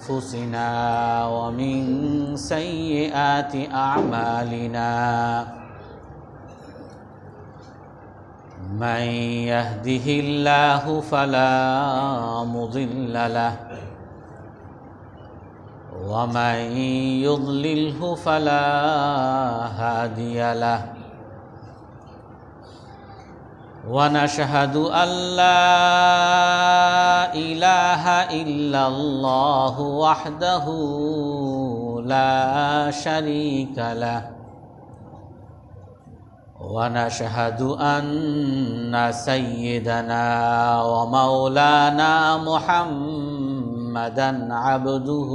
أنفسنا ومن سيئات أعمالنا من يهده الله فلا مضل له ومن يضلله فلا هادي له ونشهد أن لا إله إلا الله وحده لا شريك له ونشهد أن سيدنا ومولانا محمدا عبده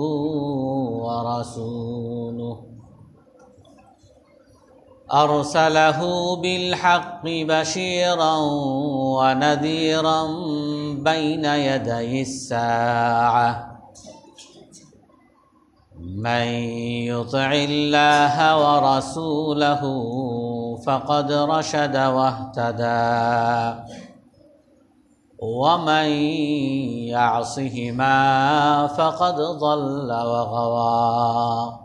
ورسوله أرسله بالحق بشيرا ونذيرا بين يدي الساعة من يطع الله ورسوله فقد رشد واهتدى ومن يعصهما فقد ضل وغوى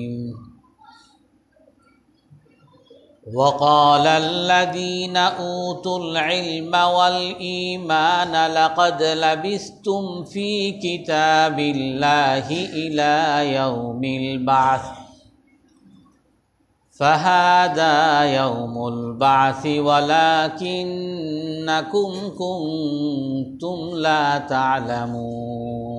وقال الذين اوتوا العلم والايمان لقد لبثتم في كتاب الله الى يوم البعث فهذا يوم البعث ولكنكم كنتم لا تعلمون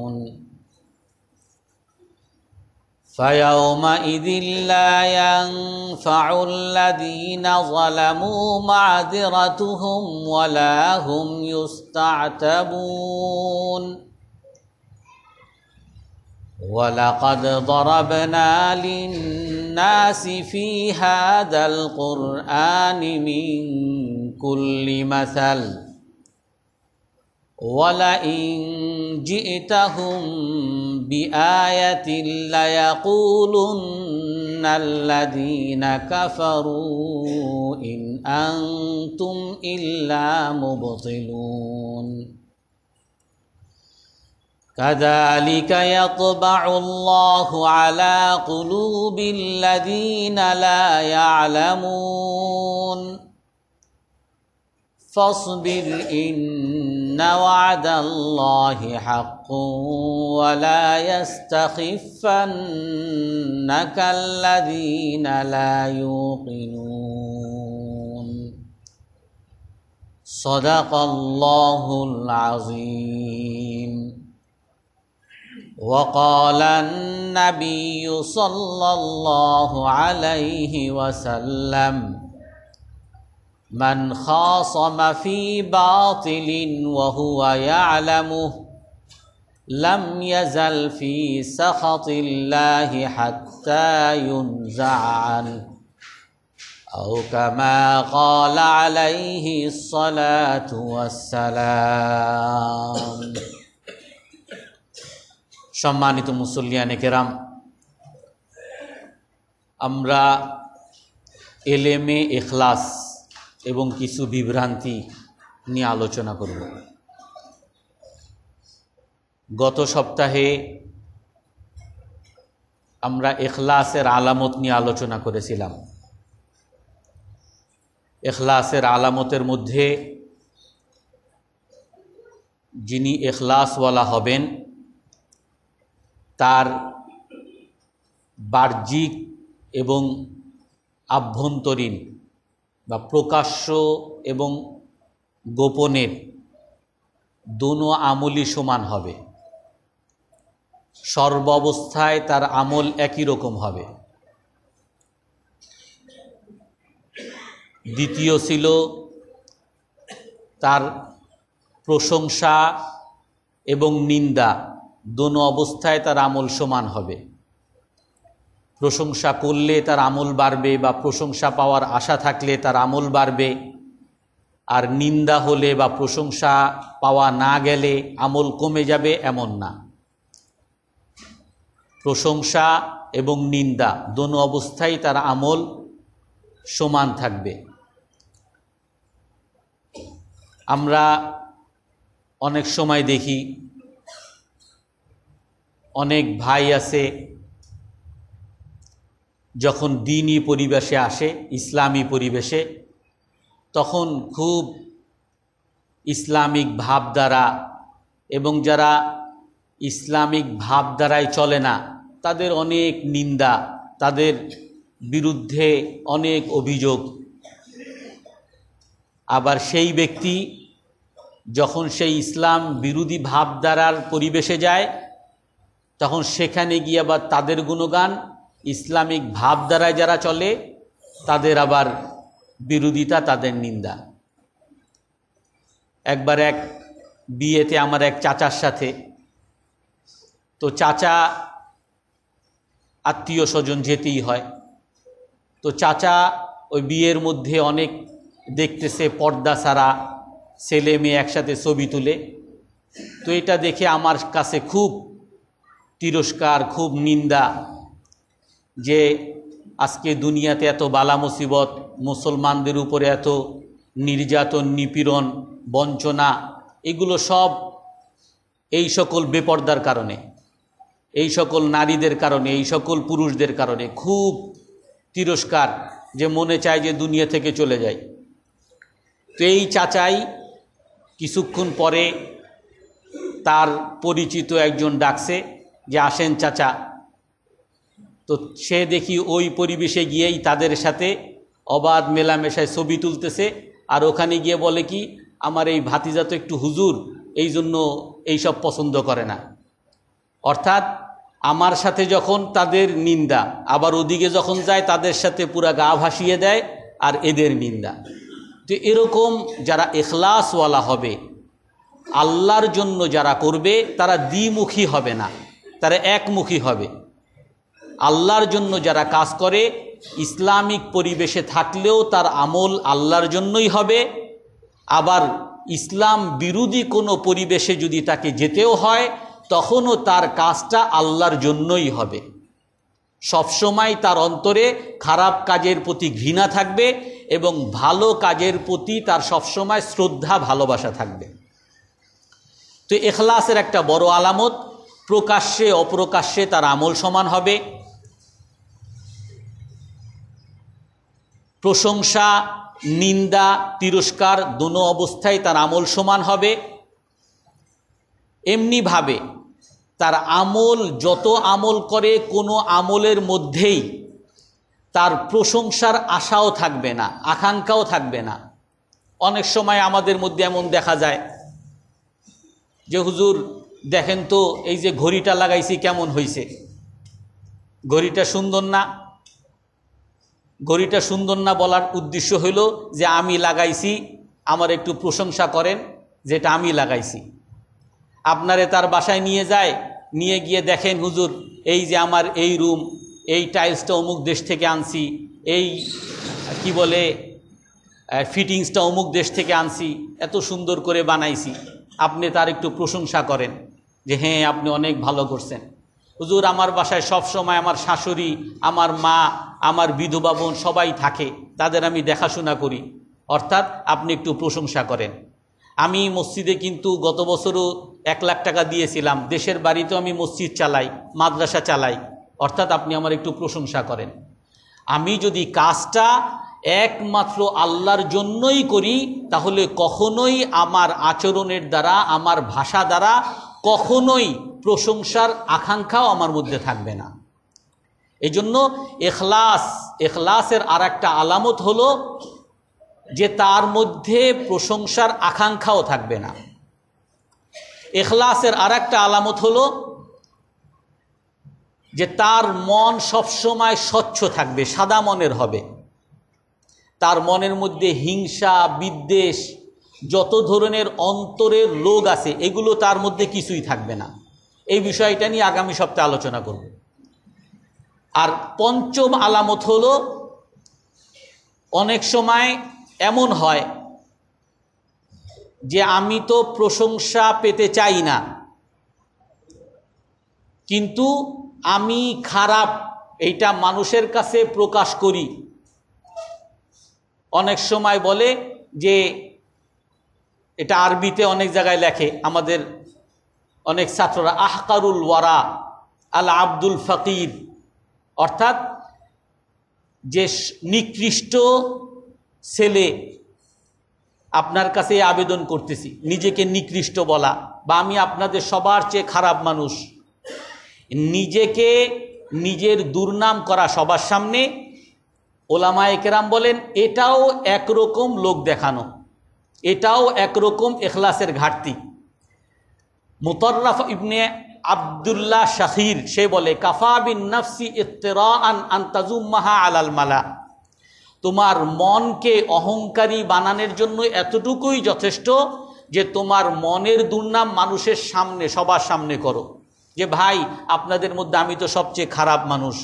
فيومئذ لا ينفع الذين ظلموا معذرتهم ولا هم يستعتبون ولقد ضربنا للناس في هذا القرآن من كل مثل ولئن جئتهم بآية ليقولن الذين كفروا إن أنتم إلا مبطلون كذلك يطبع الله على قلوب الذين لا يعلمون فاصبر إن ان وعد الله حق ولا يستخفنك الذين لا يوقنون صدق الله العظيم وقال النبي صلى الله عليه وسلم من خاصم في باطل وهو يعلمه لم يزل في سخط الله حتى ينزع عنه أو كما قال عليه الصلاة والسلام সম্মানিত মুসল্লিয়ানে কেরাম আমরা এলেমে এখলাস এবং কিছু বিভ্রান্তি নিয়ে আলোচনা করব গত সপ্তাহে আমরা এখলাসের আলামত নিয়ে আলোচনা করেছিলাম এখলাসের আলামতের মধ্যে যিনি এখলাসওয়ালা হবেন তার বাহ্যিক এবং আভ্যন্তরীণ বা প্রকাশ্য এবং গোপনের দোনো আমলই সমান হবে সর্বাবস্থায় তার আমল একই রকম হবে দ্বিতীয় ছিল তার প্রশংসা এবং নিন্দা দোনো অবস্থায় তার আমল সমান হবে প্রশংসা করলে তার আমল বাড়বে বা প্রশংসা পাওয়ার আশা থাকলে তার আমল বাড়বে আর নিন্দা হলে বা প্রশংসা পাওয়া না গেলে আমল কমে যাবে এমন না প্রশংসা এবং নিন্দা দোনো অবস্থায় তার আমল সমান থাকবে আমরা অনেক সময় দেখি অনেক ভাই আছে যখন দিনই পরিবেশে আসে ইসলামী পরিবেশে তখন খুব ইসলামিক ভাব দ্বারা এবং যারা ইসলামিক ভাব দ্বারাই চলে না তাদের অনেক নিন্দা তাদের বিরুদ্ধে অনেক অভিযোগ আবার সেই ব্যক্তি যখন সেই ইসলাম বিরোধী ভাবধারার পরিবেশে যায় তখন সেখানে গিয়ে আবার তাদের গুণগান ইসলামিক ভাবধারায় যারা চলে তাদের আবার বিরোধিতা তাদের নিন্দা একবার এক বিয়েতে আমার এক চাচার সাথে তো চাচা আত্মীয় স্বজন যেতেই হয় তো চাচা ওই বিয়ের মধ্যে অনেক দেখতেছে পর্দা সারা ছেলে মেয়ে একসাথে ছবি তুলে তো এটা দেখে আমার কাছে খুব তিরস্কার খুব নিন্দা যে আজকে দুনিয়াতে এত বালা মুসিবত মুসলমানদের উপরে এত নির্যাতন নিপীড়ন বঞ্চনা এগুলো সব এই সকল বেপর্দার কারণে এই সকল নারীদের কারণে এই সকল পুরুষদের কারণে খুব তিরস্কার যে মনে চায় যে দুনিয়া থেকে চলে যায় তো এই চাচাই কিছুক্ষণ পরে তার পরিচিত একজন ডাকছে যে আসেন চাচা তো সে দেখি ওই পরিবেশে গিয়েই তাদের সাথে অবাধ মেলামেশায় ছবি তুলতেছে আর ওখানে গিয়ে বলে কি আমার এই ভাতিজা তো একটু হুজুর এই জন্য এইসব পছন্দ করে না অর্থাৎ আমার সাথে যখন তাদের নিন্দা আবার ওদিকে যখন যায় তাদের সাথে পুরা গা ভাসিয়ে দেয় আর এদের নিন্দা তো এরকম যারা এখলাসওয়ালা হবে আল্লাহর জন্য যারা করবে তারা দ্বিমুখী হবে না তারা একমুখী হবে আল্লাহর জন্য যারা কাজ করে ইসলামিক পরিবেশে থাকলেও তার আমল আল্লাহর জন্যই হবে আবার ইসলাম বিরোধী কোনো পরিবেশে যদি তাকে যেতেও হয় তখনও তার কাজটা আল্লাহর জন্যই হবে সবসময় তার অন্তরে খারাপ কাজের প্রতি ঘৃণা থাকবে এবং ভালো কাজের প্রতি তার সবসময় শ্রদ্ধা ভালোবাসা থাকবে তো এখলাসের একটা বড় আলামত প্রকাশ্যে অপ্রকাশ্যে তার আমল সমান হবে প্রশংসা নিন্দা তিরস্কার দুনো অবস্থায় তার আমল সমান হবে এমনিভাবে তার আমল যত আমল করে কোনো আমলের মধ্যেই তার প্রশংসার আশাও থাকবে না আকাঙ্ক্ষাও থাকবে না অনেক সময় আমাদের মধ্যে এমন দেখা যায় যে হুজুর দেখেন তো এই যে ঘড়িটা লাগাইছি কেমন হইছে ঘড়িটা সুন্দর না ঘড়িটা সুন্দর না বলার উদ্দেশ্য হইল যে আমি লাগাইছি আমার একটু প্রশংসা করেন যেটা আমি লাগাইছি আপনারে তার বাসায় নিয়ে যায় নিয়ে গিয়ে দেখেন হুজুর এই যে আমার এই রুম এই টাইলসটা অমুক দেশ থেকে আনছি এই কি বলে ফিটিংসটা অমুক দেশ থেকে আনছি এত সুন্দর করে বানাইছি আপনি তার একটু প্রশংসা করেন যে হ্যাঁ আপনি অনেক ভালো করছেন হুজুর আমার বাসায় সব সময় আমার শাশুড়ি আমার মা আমার বিধবা বোন সবাই থাকে তাদের আমি দেখাশোনা করি অর্থাৎ আপনি একটু প্রশংসা করেন আমি মসজিদে কিন্তু গত বছরও এক লাখ টাকা দিয়েছিলাম দেশের বাড়িতেও আমি মসজিদ চালাই মাদ্রাসা চালাই অর্থাৎ আপনি আমার একটু প্রশংসা করেন আমি যদি কাজটা একমাত্র আল্লাহর জন্যই করি তাহলে কখনোই আমার আচরণের দ্বারা আমার ভাষা দ্বারা কখনোই প্রশংসার আকাঙ্ক্ষাও আমার মধ্যে থাকবে না এই জন্য এখলাস এখলাসের আর একটা আলামত হলো যে তার মধ্যে প্রশংসার আকাঙ্ক্ষাও থাকবে না এখলাসের আর একটা আলামত হলো যে তার মন সবসময় স্বচ্ছ থাকবে সাদা মনের হবে তার মনের মধ্যে হিংসা বিদ্বেষ যত ধরনের অন্তরের লোক আছে এগুলো তার মধ্যে কিছুই থাকবে না এই বিষয়টা নিয়ে আগামী সপ্তাহে আলোচনা করব আর পঞ্চম আলামত হল অনেক সময় এমন হয় যে আমি তো প্রশংসা পেতে চাই না কিন্তু আমি খারাপ এইটা মানুষের কাছে প্রকাশ করি অনেক সময় বলে যে এটা আরবিতে অনেক জায়গায় লেখে আমাদের অনেক ছাত্ররা আহকারুল ওয়ারা আল আব্দুল ফকির অর্থাৎ যে নিকৃষ্ট ছেলে আপনার কাছে আবেদন করতেছি নিজেকে নিকৃষ্ট বলা বা আমি আপনাদের সবার চেয়ে খারাপ মানুষ নিজেকে নিজের দুর্নাম করা সবার সামনে ওলামা একেরাম বলেন এটাও একরকম লোক দেখানো এটাও একরকম এখলাসের ঘাটতি মুতরফ ইবনে আবদুল্লাহ শাহির সে বলে কাফা বিন নফসি ইত্তরান আন্তাজুম্মাহা আলাল মালা তোমার মনকে অহংকারী বানানোর জন্য এতটুকুই যথেষ্ট যে তোমার মনের দুর্নাম মানুষের সামনে সবার সামনে করো যে ভাই আপনাদের মধ্যে আমি তো সবচেয়ে খারাপ মানুষ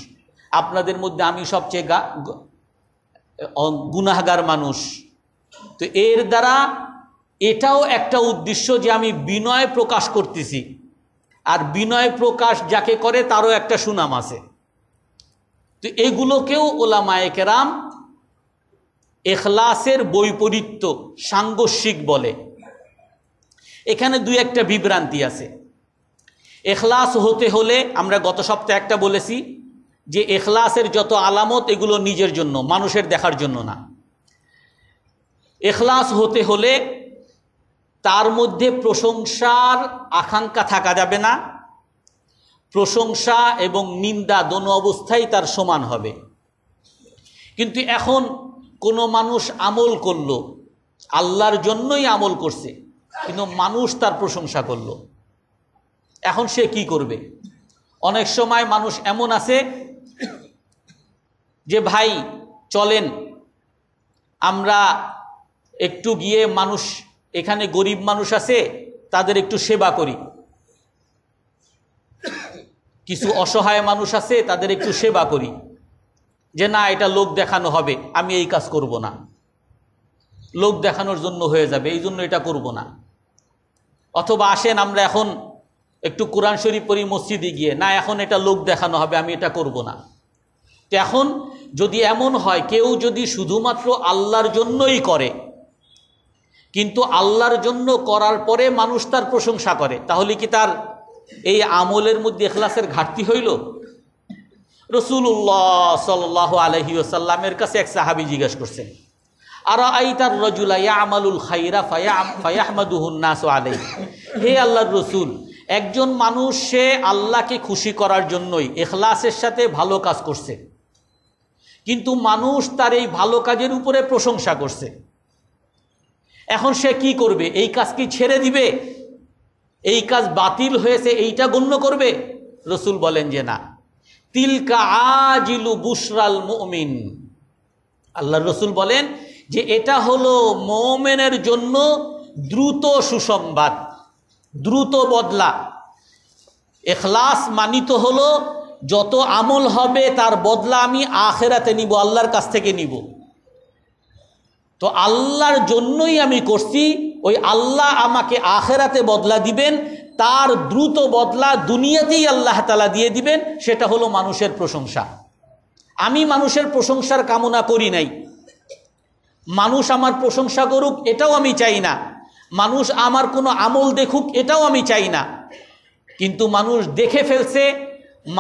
আপনাদের মধ্যে আমি সবচেয়ে গুনাহগার মানুষ তো এর দ্বারা এটাও একটা উদ্দেশ্য যে আমি বিনয় প্রকাশ করতেছি আর বিনয় প্রকাশ যাকে করে তারও একটা সুনাম আছে তো এগুলোকেও ওলামায়েকেরাম এখলাসের বৈপরীত্য সাংঘর্ষিক বলে এখানে দুই একটা বিভ্রান্তি আছে এখলাস হতে হলে আমরা গত সপ্তাহে একটা বলেছি যে এখলাসের যত আলামত এগুলো নিজের জন্য মানুষের দেখার জন্য না এখলাস হতে হলে তার মধ্যে প্রশংসার আকাঙ্ক্ষা থাকা যাবে না প্রশংসা এবং নিন্দা দোনো অবস্থায় তার সমান হবে কিন্তু এখন কোনো মানুষ আমল করল আল্লাহর জন্যই আমল করছে কিন্তু মানুষ তার প্রশংসা করল এখন সে কি করবে অনেক সময় মানুষ এমন আছে যে ভাই চলেন আমরা একটু গিয়ে মানুষ এখানে গরিব মানুষ আছে তাদের একটু সেবা করি কিছু অসহায় মানুষ আছে তাদের একটু সেবা করি যে না এটা লোক দেখানো হবে আমি এই কাজ করব না লোক দেখানোর জন্য হয়ে যাবে এই জন্য এটা করব না অথবা আসেন আমরা এখন একটু কোরআন শরীফ পড়ি মসজিদে গিয়ে না এখন এটা লোক দেখানো হবে আমি এটা করব না তো এখন যদি এমন হয় কেউ যদি শুধুমাত্র আল্লাহর জন্যই করে কিন্তু আল্লাহর জন্য করার পরে মানুষ তার প্রশংসা করে তাহলে কি তার এই আমলের মধ্যে এখলাসের ঘাটতি হইল রসুল্লাহ সাল আলহি ওসাল্লামের কাছে এক সাহাবি জিজ্ঞেস করছেন আর আই তার রজুলাইয়া ইয়া আমালুল খাইরা ফায়াহমাদুহন্নাস আলাই হে আল্লাহর রসুল একজন মানুষ সে আল্লাহকে খুশি করার জন্যই এখলাসের সাথে ভালো কাজ করছে কিন্তু মানুষ তার এই ভালো কাজের উপরে প্রশংসা করছে এখন সে কি করবে এই কাজ কি ছেড়ে দিবে এই কাজ বাতিল হয়েছে এইটা গণ্য করবে রসুল বলেন যে না তিলকা আজিলু বুসরাল মমিন আল্লাহ রসুল বলেন যে এটা হলো মমেনের জন্য দ্রুত সুসংবাদ দ্রুত বদলা এখলাস মানিত হলো যত আমল হবে তার বদলা আমি আখেরাতে নিব আল্লাহর কাছ থেকে নিব তো আল্লাহর জন্যই আমি করছি ওই আল্লাহ আমাকে আখেরাতে বদলা দিবেন তার দ্রুত বদলা দুনিয়াতেই আল্লাহ তালা দিয়ে দিবেন সেটা হলো মানুষের প্রশংসা আমি মানুষের প্রশংসার কামনা করি নাই মানুষ আমার প্রশংসা করুক এটাও আমি চাই না মানুষ আমার কোনো আমল দেখুক এটাও আমি চাই না কিন্তু মানুষ দেখে ফেলছে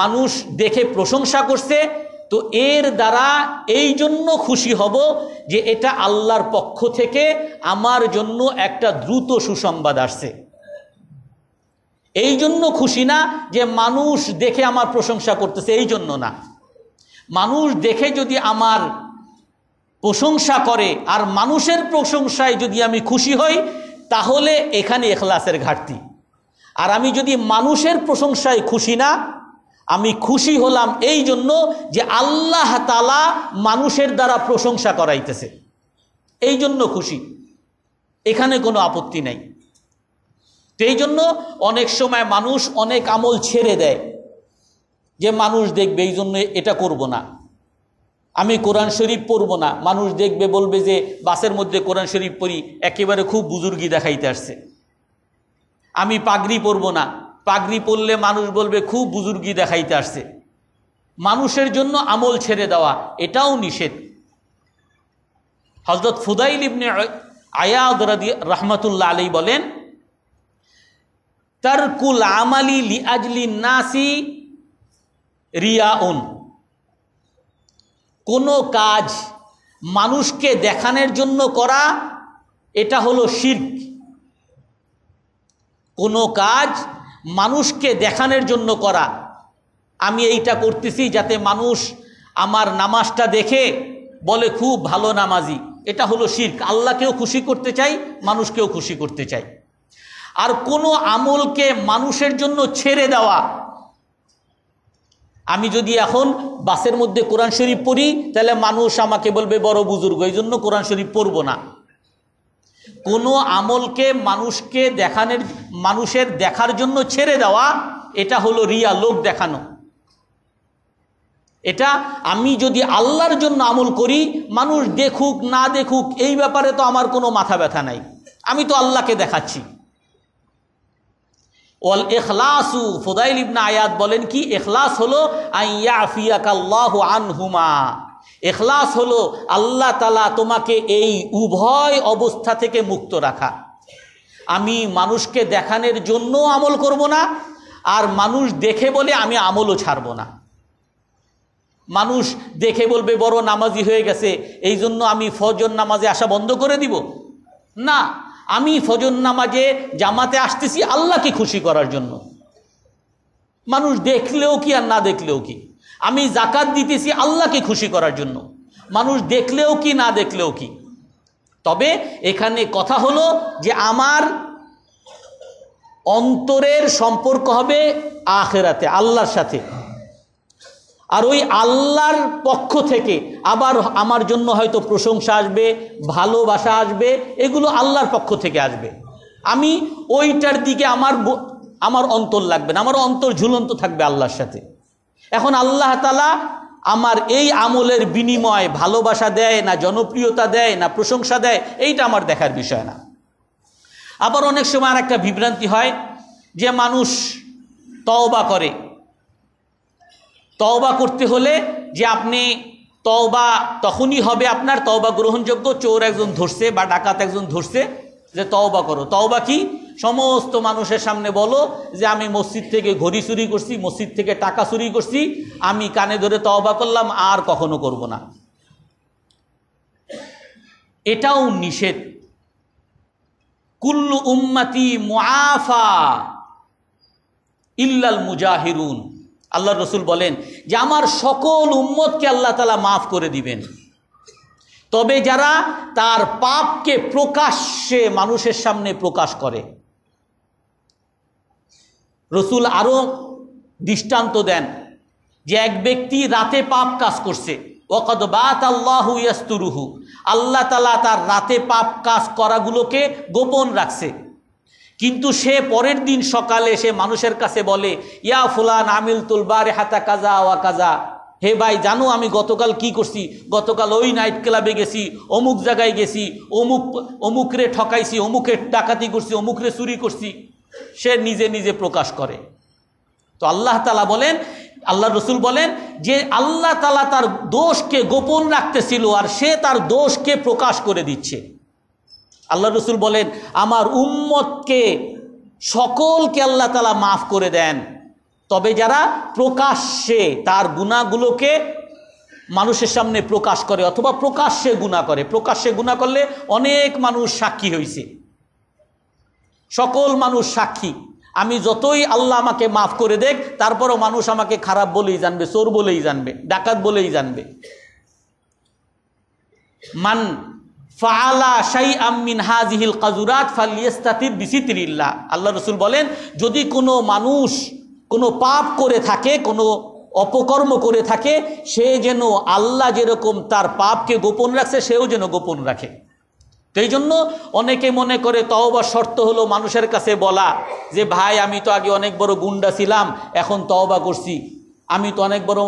মানুষ দেখে প্রশংসা করছে তো এর দ্বারা এই জন্য খুশি হব যে এটা আল্লাহর পক্ষ থেকে আমার জন্য একটা দ্রুত সুসংবাদ আসছে এই জন্য খুশি না যে মানুষ দেখে আমার প্রশংসা করতেছে এই জন্য না মানুষ দেখে যদি আমার প্রশংসা করে আর মানুষের প্রশংসায় যদি আমি খুশি হই তাহলে এখানে এখলাসের ঘাটতি আর আমি যদি মানুষের প্রশংসায় খুশি না আমি খুশি হলাম এই জন্য যে আল্লাহ তালা মানুষের দ্বারা প্রশংসা করাইতেছে এই জন্য খুশি এখানে কোনো আপত্তি নাই তো এই জন্য অনেক সময় মানুষ অনেক আমল ছেড়ে দেয় যে মানুষ দেখবে এই জন্য এটা করব না আমি কোরআন শরীফ পড়ব না মানুষ দেখবে বলবে যে বাসের মধ্যে কোরআন শরীফ পড়ি একেবারে খুব বুজুর্গি দেখাইতে আসছে আমি পাগড়ি পরব না পাগড়ি পরলে মানুষ বলবে খুব বুজুর্গি দেখাইতে আসছে মানুষের জন্য আমল ছেড়ে দেওয়া এটাও নিষেধ হজরত ফুদাইল ইবনে আয়াদ রহমতুল্লাহ আলী বলেন তারকুল আমালি লি আজলি নাসি রিয়াউন কোনো কাজ মানুষকে দেখানোর জন্য করা এটা হলো শির্ক কোনো কাজ মানুষকে দেখানোর জন্য করা আমি এইটা করতেছি যাতে মানুষ আমার নামাজটা দেখে বলে খুব ভালো নামাজি এটা হলো শির্ক আল্লাহকেও খুশি করতে চাই মানুষকেও খুশি করতে চাই আর কোনো আমলকে মানুষের জন্য ছেড়ে দেওয়া আমি যদি এখন বাসের মধ্যে কোরআন শরীফ পড়ি তাহলে মানুষ আমাকে বলবে বড় বুজুর্গ এই জন্য কোরআন শরীফ পড়বো না কোনো আমলকে মানুষকে দেখানোর মানুষের দেখার জন্য ছেড়ে দেওয়া এটা হলো রিয়া লোক দেখানো এটা আমি যদি আল্লাহর জন্য আমল করি মানুষ দেখুক না দেখুক এই ব্যাপারে তো আমার কোনো মাথা ব্যথা নাই আমি তো আল্লাহকে দেখাচ্ছি ওয়াল এখলাসু ফোদাইল ইবনা আয়াত বলেন কি এখলাস হলো আইয়া আফিয়াকাল্লাহ আনহুমা এখলাস হলো আল্লাহ তালা তোমাকে এই উভয় অবস্থা থেকে মুক্ত রাখা আমি মানুষকে দেখানোর জন্য আমল করব না আর মানুষ দেখে বলে আমি আমলও ছাড়ব না মানুষ দেখে বলবে বড় নামাজি হয়ে গেছে এই জন্য আমি ফজর নামাজে আসা বন্ধ করে দিব না আমি ফজর নামাজে জামাতে আসতেছি আল্লাহকে খুশি করার জন্য মানুষ দেখলেও কি আর না দেখলেও কি আমি জাকাত দিতেছি আল্লাহকে খুশি করার জন্য মানুষ দেখলেও কি না দেখলেও কি তবে এখানে কথা হলো যে আমার অন্তরের সম্পর্ক হবে আখেরাতে আল্লাহর সাথে আর ওই আল্লাহর পক্ষ থেকে আবার আমার জন্য হয়তো প্রশংসা আসবে ভালোবাসা আসবে এগুলো আল্লাহর পক্ষ থেকে আসবে আমি ওইটার দিকে আমার আমার অন্তর লাগবে না আমার অন্তর ঝুলন্ত থাকবে আল্লাহর সাথে এখন আল্লাহ তালা আমার এই আমলের বিনিময় ভালোবাসা দেয় না জনপ্রিয়তা দেয় না প্রশংসা দেয় এইটা আমার দেখার বিষয় না আবার অনেক সময় আর একটা বিভ্রান্তি হয় যে মানুষ তওবা করে তওবা করতে হলে যে আপনি তওবা তখনই হবে আপনার তওবা গ্রহণযোগ্য চোর একজন ধরছে বা ডাকাত একজন ধরছে যে তওবা করো তওবা কি সমস্ত মানুষের সামনে বলো যে আমি মসজিদ থেকে ঘড়ি চুরি করছি মসজিদ থেকে টাকা চুরি করছি আমি কানে ধরে তওবা করলাম আর কখনো করব না এটাও নিষেধ কুল্লু উম্মাতি মুআফা ইল্লাল মুজাহিরুন আল্লাহ রসুল বলেন যে আমার সকল উম্মতকে আল্লাহ তালা মাফ করে দিবেন তবে যারা তার পাপকে প্রকাশ্যে মানুষের সামনে প্রকাশ করে রসুল আরও দৃষ্টান্ত দেন যে এক ব্যক্তি রাতে পাপ কাজ করছে ওকদ বাত আল্লাহু ইয়াস্তুরুহু আল্লাহ তালা তার রাতে পাপ কাজ করাগুলোকে গোপন রাখছে কিন্তু সে পরের দিন সকালে সে মানুষের কাছে বলে ইয়া ফুলান আমিল তুলবারে হাতা কাজা ওয়া কাজা হে ভাই জানো আমি গতকাল কি করছি গতকাল ওই নাইট ক্লাবে গেছি অমুক জায়গায় গেছি অমুক অমুকরে ঠকাইছি অমুকের ডাকাতি করছি অমুকরে চুরি করছি সে নিজে নিজে প্রকাশ করে তো আল্লাহ তালা বলেন আল্লাহ রসুল বলেন যে আল্লাহ তালা তার দোষকে গোপন রাখতেছিল আর সে তার দোষকে প্রকাশ করে দিচ্ছে আল্লাহ রসুল বলেন আমার উম্মতকে সকলকে আল্লাহ তালা মাফ করে দেন তবে যারা প্রকাশ্যে তার গুণাগুলোকে মানুষের সামনে প্রকাশ করে অথবা প্রকাশ্যে গুণা করে প্রকাশ্যে গুণা করলে অনেক মানুষ সাক্ষী হয়েছে সকল মানুষ সাক্ষী আমি যতই আল্লাহ আমাকে মাফ করে দেখ তারপরও মানুষ আমাকে খারাপ বলেই জানবে চোর বলেই জানবে ডাকাত বলেই জানবে মান ফালা শাই আমিন হাজিহিল কাজুরাত ফালিয়াস্তাতির বিচিত্রিল্লা আল্লাহ রসুল বলেন যদি কোনো মানুষ কোনো পাপ করে থাকে কোনো অপকর্ম করে থাকে সে যেন আল্লাহ যেরকম তার পাপকে গোপন রাখছে সেও যেন গোপন রাখে সেই জন্য অনেকে মনে করে তওবা শর্ত হলো মানুষের কাছে বলা যে ভাই আমি তো আগে অনেক বড় গুন্ডা ছিলাম এখন তওবা করছি আমি তো অনেক বড়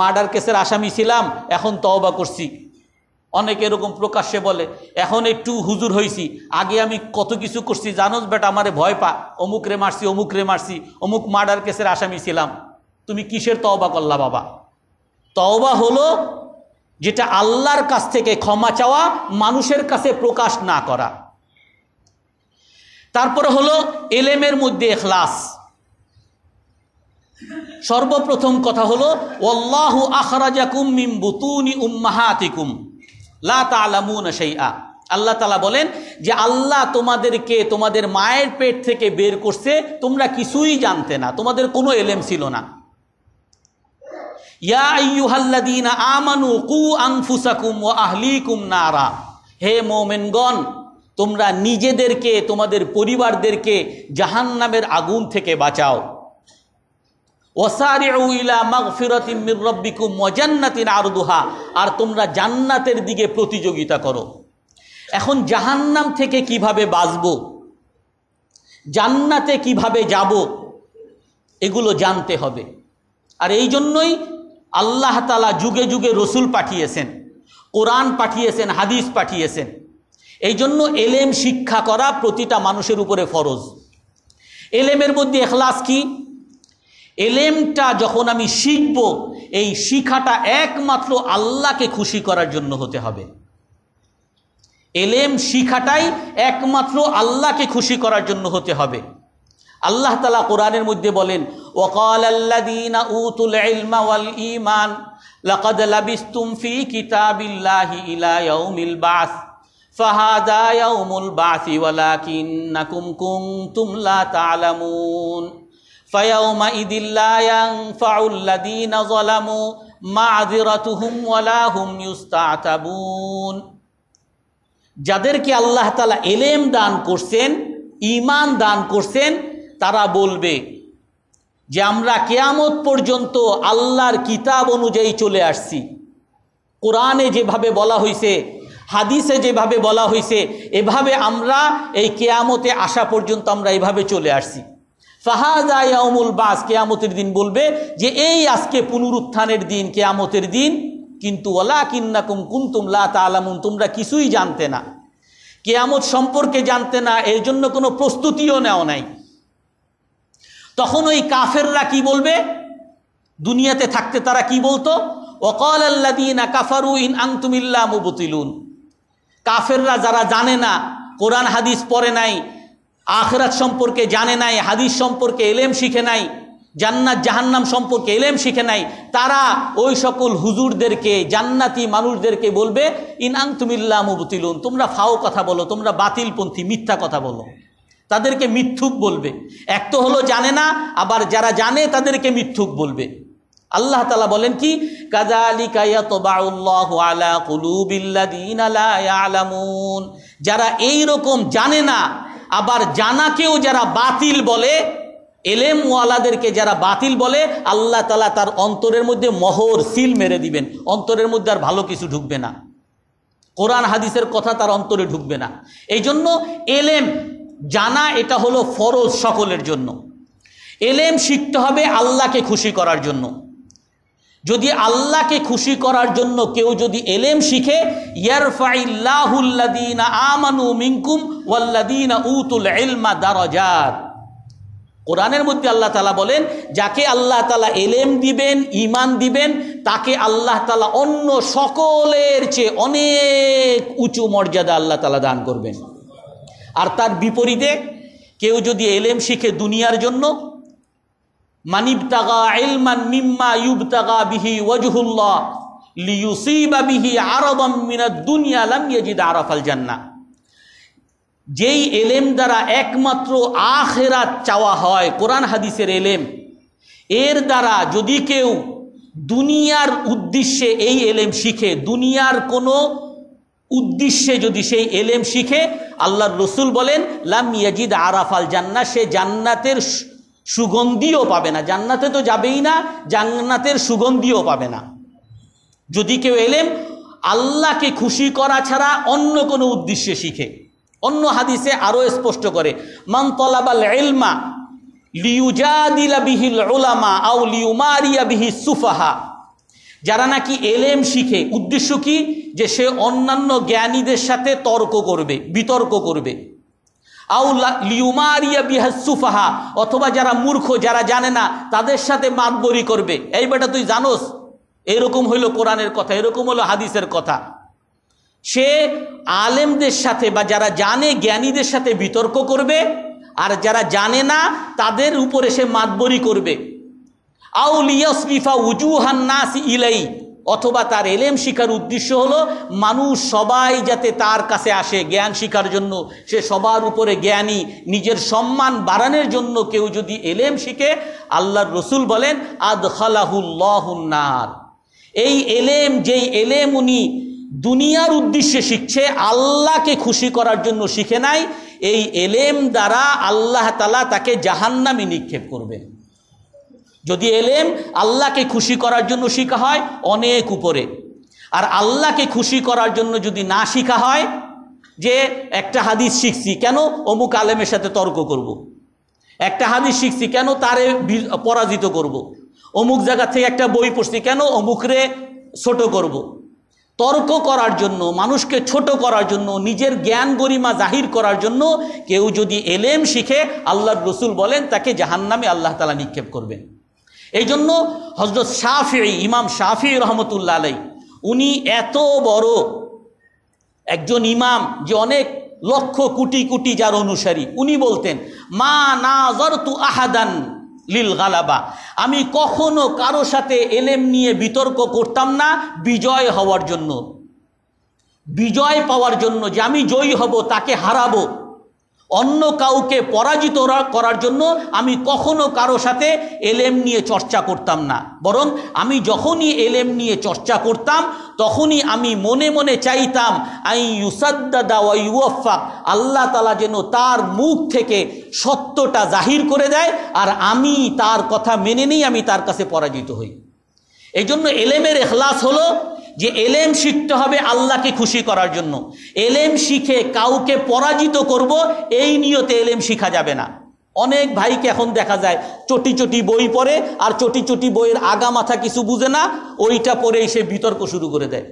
মার্ডার কেসের আসামি ছিলাম এখন তওবা করছি অনেকে এরকম প্রকাশ্যে বলে এখন একটু হুজুর হয়েছি আগে আমি কত কিছু করছি জানোস বেটা আমারে ভয় পা অমুক রে মারছি অমুক রে মারছি অমুক মার্ডার কেসের আসামি ছিলাম তুমি কিসের তওবা করলা বাবা তওবা হলো যেটা আল্লাহর কাছ থেকে ক্ষমা চাওয়া মানুষের কাছে প্রকাশ না করা তারপরে হলো এলেমের মধ্যে এখলাস সর্বপ্রথম কথা হলো ওল্লাহু আখরাজাকুম বুতুনি লা আল্লাহ তালা বলেন যে আল্লাহ তোমাদেরকে তোমাদের মায়ের পেট থেকে বের করছে তোমরা কিছুই জানতে না তোমাদের কোনো এলেম ছিল না ইয়া আইয়ুহাল্লাদিন আমানু কু আনফুসাকুম ও আহলিকুম নারা হে মোমেনগণ তোমরা নিজেদেরকে তোমাদের পরিবারদেরকে জাহান্নামের আগুন থেকে বাঁচাও আর তোমরা জান্নাতের দিকে প্রতিযোগিতা করো এখন জাহান্নাম থেকে কিভাবে বাঁচব জান্নাতে কিভাবে যাব এগুলো জানতে হবে আর এই জন্যই আল্লাহ তালা যুগে যুগে রসুল পাঠিয়েছেন কোরআন পাঠিয়েছেন হাদিস পাঠিয়েছেন এই জন্য এলেম শিক্ষা করা প্রতিটা মানুষের উপরে ফরজ এলেমের মধ্যে এখলাস কি এলেমটা যখন আমি শিখব এই শিখাটা একমাত্র আল্লাহকে খুশি করার জন্য হতে হবে এলেম শিখাটাই একমাত্র আল্লাহকে খুশি করার জন্য হতে হবে আল্লাহ তালা কোরআনের মধ্যে বলেন وقال الذين أوتوا العلم والإيمان لقد لبستم في كتاب الله إلى يوم البعث فهذا يوم البعث ولكنكم كنتم لا تعلمون فيومئذ لا ينفع الذين ظلموا معذرتهم ولا هم يستعتبون যাদেরকে আল্লাহ তালা এলেম দান করছেন ইমান দান করছেন তারা বলবে যে আমরা কেয়ামত পর্যন্ত আল্লাহর কিতাব অনুযায়ী চলে আসছি কোরআনে যেভাবে বলা হয়েছে হাদিসে যেভাবে বলা হয়েছে এভাবে আমরা এই কেয়ামতে আসা পর্যন্ত আমরা এভাবে চলে আসছি ফাহাদা ইয়ামুল বাস কেয়ামতের দিন বলবে যে এই আজকে পুনরুত্থানের দিন কেয়ামতের দিন কিন্তু ওলা কিন্নাকুম কুন্তুম লা তালামুন তোমরা কিছুই জানতে না কেয়ামত সম্পর্কে জানতে না এর জন্য কোনো প্রস্তুতিও নেওয়া নাই তখন ওই কাফেররা কি বলবে দুনিয়াতে থাকতে তারা কি বলতো ওকাল আল্লাদিনা কাফারু ইন আংতুমিল্লা মুবতিলুন কাফেররা যারা জানে না কোরআন হাদিস পড়ে নাই আখরাত সম্পর্কে জানে নাই হাদিস সম্পর্কে এলেম শিখে নাই জান্নাত জাহান্নাম সম্পর্কে এলেম শিখে নাই তারা ওই সকল হুজুরদেরকে জান্নাতি মানুষদেরকে বলবে ইন আংতুমিল্লা মুবতিলুন তোমরা ফাও কথা বলো তোমরা বাতিলপন্থী মিথ্যা কথা বলো তাদেরকে মিথ্যুক বলবে এক তো হলো জানে না আবার যারা জানে তাদেরকে মিথ্যুক বলবে আল্লাহ তালা বলেন কি যারা এই রকম জানে না আবার জানাকেও যারা বাতিল বলে এলেমওয়ালাদেরকে যারা বাতিল বলে আল্লাহ তালা তার অন্তরের মধ্যে মহর সিল মেরে দিবেন অন্তরের মধ্যে আর ভালো কিছু ঢুকবে না কোরআন হাদিসের কথা তার অন্তরে ঢুকবে না এই জন্য এলেম জানা এটা হলো ফরজ সকলের জন্য এলেম শিখতে হবে আল্লাহকে খুশি করার জন্য যদি আল্লাহকে খুশি করার জন্য কেউ যদি এলেম শিখে কোরআনের মধ্যে আল্লাহ তালা বলেন যাকে আল্লাহ তালা এলেম দিবেন ইমান দিবেন তাকে আল্লাহ তালা অন্য সকলের চেয়ে অনেক উঁচু মর্যাদা আল্লাহ তালা দান করবেন আর তার বিপরীতে কেউ যদি এলেম শিখে দুনিয়ার জন্য মানিবতাগা তাগা এলমান মিম্মা ইউব তাগা বিহি ওয়াজহুল্লাহ বিহি আরবাম মিনাদ দুনিয়া লাম ইয়াজিদ আরাফাল জান্না যেই এলেম দ্বারা একমাত্র আখেরাত চাওয়া হয় কোরআন হাদিসের এলেম এর দ্বারা যদি কেউ দুনিয়ার উদ্দেশ্যে এই এলেম শিখে দুনিয়ার কোনো উদ্দেশ্যে যদি সেই এলেম শিখে আল্লাহর রসুল বলেন লাম ইয়াজিদ আরাফাল জান্না সে জান্নাতের সুগন্ধিও পাবে না জান্নাতে তো যাবেই না জান্নাতের সুগন্ধিও পাবে না যদি কেউ এলেম আল্লাহকে খুশি করা ছাড়া অন্য কোনো উদ্দেশ্যে শিখে অন্য হাদিসে আরও স্পষ্ট করে মান এলমা লিউজাদিলা বিহিল ওলামা আউ লিউমারিয়া বিহি সুফাহা যারা নাকি এলএম শিখে উদ্দেশ্য কি যে সে অন্যান্য জ্ঞানীদের সাথে তর্ক করবে বিতর্ক করবে লিউমারিয়া বিহা সুফাহা অথবা যারা মূর্খ যারা জানে না তাদের সাথে মাতবরি করবে এই বেটা তুই জানোস এরকম হইল কোরআনের কথা এরকম হলো হাদিসের কথা সে আলেমদের সাথে বা যারা জানে জ্ঞানীদের সাথে বিতর্ক করবে আর যারা জানে না তাদের উপরে সে মাতবরি করবে আউলিয়াসরিফা উজুহান নাস ইলাই অথবা তার এলেম শিকার উদ্দেশ্য হলো মানুষ সবাই যাতে তার কাছে আসে জ্ঞান শিকার জন্য সে সবার উপরে জ্ঞানী নিজের সম্মান বাড়ানোর জন্য কেউ যদি এলেম শিখে আল্লাহর রসুল বলেন আদ খালাহুল্লাহনার এই এলেম যেই এলেম উনি দুনিয়ার উদ্দেশ্যে শিখছে আল্লাহকে খুশি করার জন্য শিখে নাই এই এলেম দ্বারা আল্লাহ তালা তাকে জাহান্নামে নিক্ষেপ করবেন যদি এলেম আল্লাহকে খুশি করার জন্য শিখা হয় অনেক উপরে আর আল্লাহকে খুশি করার জন্য যদি না শেখা হয় যে একটা হাদিস শিখছি কেন অমুক আলেমের সাথে তর্ক করব। একটা হাদিস শিখছি কেন তারে পরাজিত করব। অমুক জায়গা থেকে একটা বই পড়ছি কেন অমুকরে ছোট করব। তর্ক করার জন্য মানুষকে ছোট করার জন্য নিজের জ্ঞান গরিমা জাহির করার জন্য কেউ যদি এলেম শিখে আল্লাহর রসুল বলেন তাকে জাহান্নামে আল্লাহ তালা নিক্ষেপ করবেন এই জন্য হজরত শাহি ইমাম শাহি রহমতুল্লা আলাই উনি এত বড় একজন ইমাম যে অনেক লক্ষ কোটি কোটি যার অনুসারী উনি বলতেন মা না তু আহাদান লিল গালাবা আমি কখনো কারো সাথে এলেম নিয়ে বিতর্ক করতাম না বিজয় হওয়ার জন্য বিজয় পাওয়ার জন্য যে আমি জয়ী হব তাকে হারাবো অন্য কাউকে পরাজিত করার জন্য আমি কখনো কারো সাথে এলএম নিয়ে চর্চা করতাম না বরং আমি যখনই এলএম নিয়ে চর্চা করতাম তখনই আমি মনে মনে চাইতাম আই ইউসাদ্দাদা ওয়া ইউফাক আল্লাহ তালা যেন তার মুখ থেকে সত্যটা জাহির করে দেয় আর আমি তার কথা মেনে নিই আমি তার কাছে পরাজিত হই এই জন্য এলেমের এখলাস হলো যে এলেম শিখতে হবে আল্লাহকে খুশি করার জন্য এলেম শিখে কাউকে পরাজিত করব এই নিয়তে এলেম শিখা যাবে না অনেক ভাইকে এখন দেখা যায় চটি চটি বই পড়ে আর চটি চটি বইয়ের আগা মাথা কিছু বুঝে না ওইটা পড়েই সে বিতর্ক শুরু করে দেয়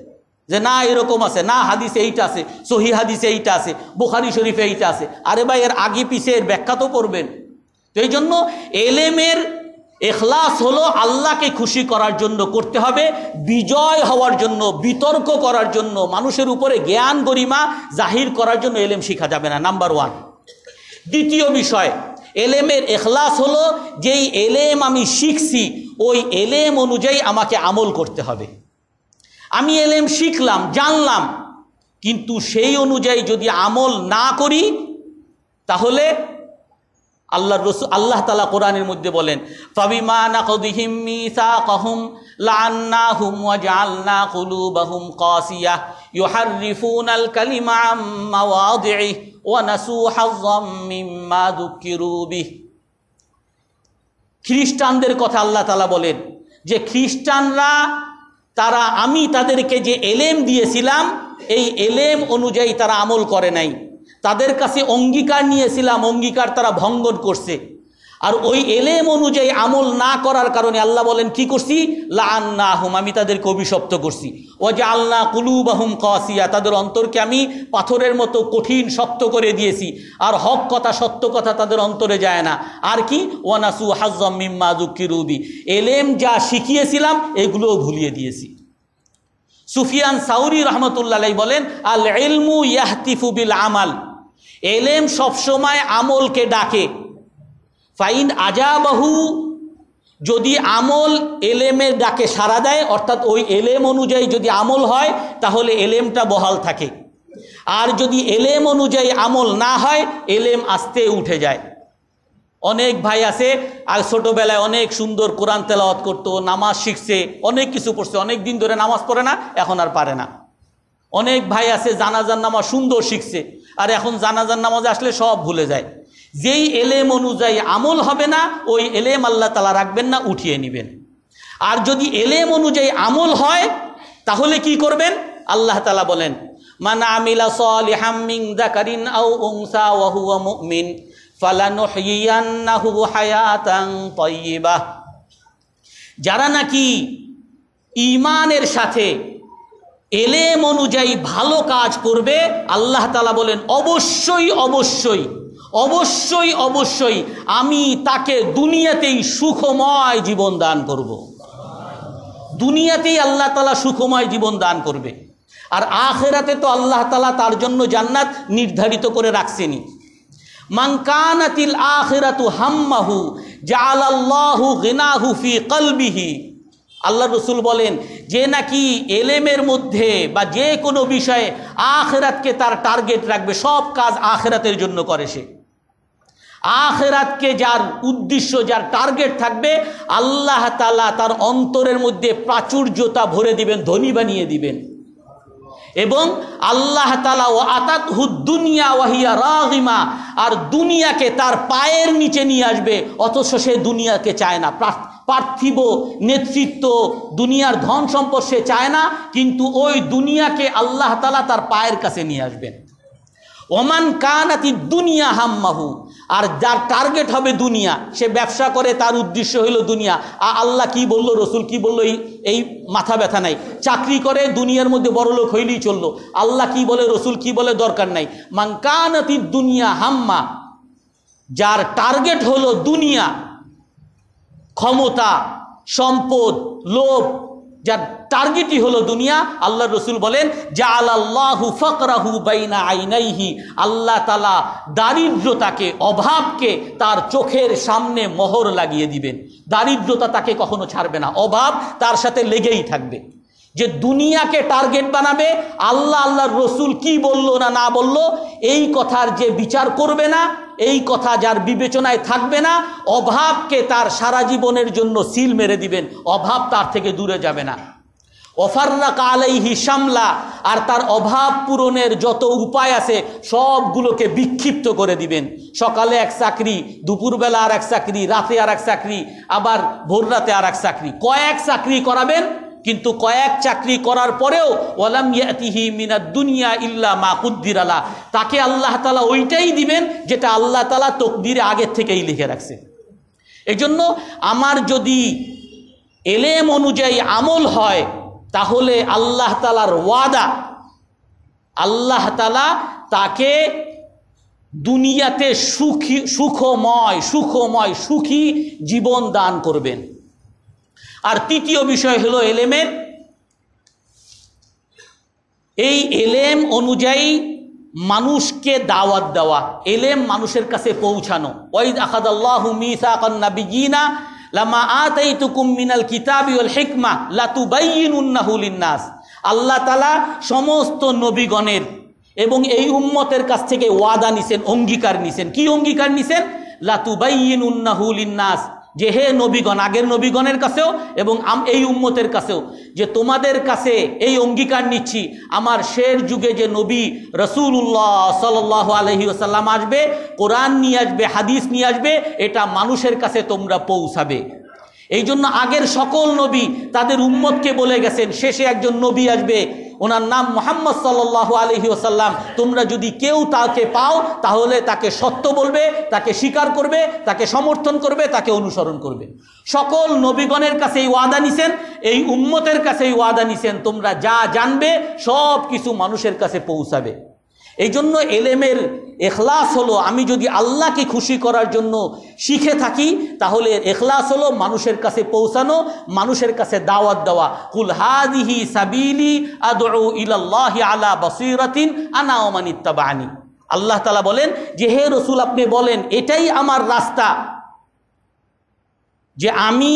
যে না এরকম আছে না হাদিস এইটা আছে সহি হাদিস এইটা আছে বুখারি শরীফে এইটা আছে আরে ভাই এর আগে পিছে এর ব্যাখ্যা তো করবেন তো এই জন্য এলেমের এখলাস হলো আল্লাহকে খুশি করার জন্য করতে হবে বিজয় হওয়ার জন্য বিতর্ক করার জন্য মানুষের উপরে জ্ঞান গরিমা জাহির করার জন্য এলেম শেখা যাবে না নাম্বার ওয়ান দ্বিতীয় বিষয় এলেমের এখলাস হলো যেই এলেম আমি শিখছি ওই এলেম অনুযায়ী আমাকে আমল করতে হবে আমি এলেম শিখলাম জানলাম কিন্তু সেই অনুযায়ী যদি আমল না করি তাহলে আল্লাহ রসুল আল্লাহ তালা কোরআনের মধ্যে বলেন কালিমা ওয়া মিম্মা খ্রিস্টানদের কথা আল্লাহ তালা বলেন যে খ্রিস্টানরা তারা আমি তাদেরকে যে এলেম দিয়েছিলাম এই এলেম অনুযায়ী তারা আমল করে নাই তাদের কাছে অঙ্গীকার নিয়েছিলাম অঙ্গীকার তারা ভঙ্গন করছে আর ওই এলেম অনুযায়ী আমল না করার কারণে আল্লাহ বলেন কি করছি লান্না হুম আমি তাদেরকে অভিশপ্ত করছি ও যে আল্লাহ বাহুম কাসিয়া তাদের অন্তরকে আমি পাথরের মতো কঠিন শক্ত করে দিয়েছি আর হক কথা সত্য কথা তাদের অন্তরে যায় না আর কি ওয়ানাসু হাজম মিম্মা রুবি এলেম যা শিখিয়েছিলাম এগুলোও ভুলিয়ে দিয়েছি সুফিয়ান সাউরি রহমতুল্লাহ বলেন আল এলমু ইয়াহতিফুবিল আমাল এলেম সবসময় আমলকে ডাকে ফাইন আজাবাহু যদি আমল এলেমের ডাকে সারা দেয় অর্থাৎ ওই এলেম অনুযায়ী যদি আমল হয় তাহলে এলেমটা বহাল থাকে আর যদি এলেম অনুযায়ী আমল না হয় এলেম আস্তে উঠে যায় অনেক ভাই আছে আর ছোটোবেলায় অনেক সুন্দর কোরআন তেলাওয়াত করতো নামাজ শিখছে অনেক কিছু পড়ছে অনেক দিন ধরে নামাজ পড়ে না এখন আর পারে না অনেক ভাই আছে জানাজার নামাজ সুন্দর শিখছে আর এখন জানাজার নামাজে আসলে সব ভুলে যায় যেই এলেম অনুযায়ী আমল হবে না ওই এলেম আল্লাহ তালা রাখবেন না উঠিয়ে নেবেন আর যদি এলেম অনুযায়ী আমল হয় তাহলে কি করবেন আল্লাহ তালা বলেন মান আমিলা সলিহামিং জাকারিন আউ যারা নাকি ইমানের সাথে এলেম অনুযায়ী ভালো কাজ করবে আল্লাহ তালা বলেন অবশ্যই অবশ্যই অবশ্যই অবশ্যই আমি তাকে দুনিয়াতেই সুখময় জীবন দান করব। দুনিয়াতেই আল্লাহ তালা সুখময় জীবন দান করবে আর আখেরাতে তো আল্লাহ তালা তার জন্য জান্নাত নির্ধারিত করে রাখছেনি মাংকানাতিল আখেরাতু হাম্মাহু জালাল্লাহু গিনাহু ফি কলবিহি আল্লাহ রসুল বলেন যে নাকি এলেমের মধ্যে বা যে কোনো বিষয়ে আখেরাতকে তার টার্গেট রাখবে সব কাজ আখেরাতের জন্য করে সে আখেরাতকে যার উদ্দেশ্য যার টার্গেট থাকবে আল্লাহ তালা তার অন্তরের মধ্যে প্রাচুর্যতা ভরে দিবেন ধনী বানিয়ে দিবেন এবং আল্লাহ তালা ও আতাতহু দুনিয়া ওয়াহিয়া রাহিমা আর দুনিয়াকে তার পায়ের নিচে নিয়ে আসবে অথচ সে দুনিয়াকে চায় না পার্থিব নেতৃত্ব দুনিয়ার ধন সম্পদ সে চায় না কিন্তু ওই দুনিয়াকে আল্লাহ তালা তার পায়ের কাছে নিয়ে আসবেন ওমান কানাতি দুনিয়া হাম্মাহু আর যার টার্গেট হবে দুনিয়া সে ব্যবসা করে তার উদ্দেশ্য হইল দুনিয়া আর আল্লাহ কি বলল রসুল কি বলল এই মাথা ব্যথা নাই চাকরি করে দুনিয়ার মধ্যে বড় লোক হইলেই চললো আল্লাহ কি বলে রসুল কি বলে দরকার নাই মাংকানাতি দুনিয়া হাম্মা যার টার্গেট হলো দুনিয়া ক্ষমতা সম্পদ লোভ যার টার্গেটই হলো দুনিয়া আল্লাহ রসুল বলেন যা আল্লাহু ফকরাহু বাইনা আইনাইহি আল্লাহ তালা দারিদ্রতাকে অভাবকে তার চোখের সামনে মোহর লাগিয়ে দিবেন দারিদ্রতা তাকে কখনো ছাড়বে না অভাব তার সাথে লেগেই থাকবে যে দুনিয়াকে টার্গেট বানাবে আল্লাহ আল্লাহর রসুল কি বলল না না বলল এই কথার যে বিচার করবে না এই কথা যার বিবেচনায় থাকবে না অভাবকে তার সারা জীবনের জন্য সিল মেরে দিবেন অভাব তার থেকে দূরে যাবে না অফাররা এই হিসামলা আর তার অভাব পূরণের যত উপায় আছে সবগুলোকে বিক্ষিপ্ত করে দিবেন সকালে এক চাকরি দুপুরবেলা আর এক চাকরি রাতে আর এক চাকরি আবার ভোর রাতে আর এক চাকরি কয়েক চাকরি করাবেন কিন্তু কয়েক চাকরি করার পরেও ওয়ালাম মিনা দুনিয়া ইল্লা মাকুদ্দির আলা তাকে আল্লাহ তালা ওইটাই দিবেন যেটা আল্লাহ তালা তকদির আগের থেকেই লিখে রাখছে এজন্য আমার যদি এলেম অনুযায়ী আমল হয় তাহলে আল্লাহ তালার ওয়াদা আল্লাহ তালা তাকে দুনিয়াতে সুখী সুখময় সুখময় সুখী জীবন দান করবেন আর তৃতীয় বিষয় হল এলেমের এই এলেম অনুযায়ী মানুষকে দাওয়াত দেওয়া এলেম মানুষের কাছে পৌঁছানো ওয়াইদ আখাদাল্লাহু মিসাকান্নাবিয়িনা লামা তুকুম মিনাল কিতাবি ওয়াল হিকমা লাতুবাইযিনুন্নাহু লিন-নাস আল্লাহ তালা সমস্ত নবীগণের এবং এই উম্মতের কাছ থেকে ওয়াদা নিছেন অঙ্গীকার নিছেন কি অঙ্গীকার নিছেন লাতুবাইন লিন লিন-নাস যে হে নবীগণ আগের নবীগণের কাছেও এবং এই উম্মতের কাছেও যে তোমাদের কাছে এই অঙ্গীকার নিচ্ছি আমার শের যুগে যে নবী রসুল্লাহ সাল্লাহ আলহি আসাল্লাম আসবে কোরআন নিয়ে আসবে হাদিস নিয়ে আসবে এটা মানুষের কাছে তোমরা পৌঁছাবে এই জন্য আগের সকল নবী তাদের উম্মতকে বলে গেছেন শেষে একজন নবী আসবে ওনার নাম মোহাম্মদ সাল্লাহ আলহি ওসাল্লাম তোমরা যদি কেউ তাকে পাও তাহলে তাকে সত্য বলবে তাকে স্বীকার করবে তাকে সমর্থন করবে তাকে অনুসরণ করবে সকল নবীগণের কাছে এই ওয়াদা নিছেন এই উম্মতের কাছে এই ওয়াদা নিছেন তোমরা যা জানবে সব কিছু মানুষের কাছে পৌঁছাবে এই জন্য এলেমের এখলাস হলো আমি যদি আল্লাহকে খুশি করার জন্য শিখে থাকি তাহলে এখলাস হলো মানুষের কাছে পৌঁছানো মানুষের কাছে দাওয়াত দেওয়া কুল হাদিহি সাবিলি আদৌ ইলাল্লাহ আলা বসিরাতিন ইত্তাবানি আল্লাহ তালা বলেন যে হে রসুল আপনি বলেন এটাই আমার রাস্তা যে আমি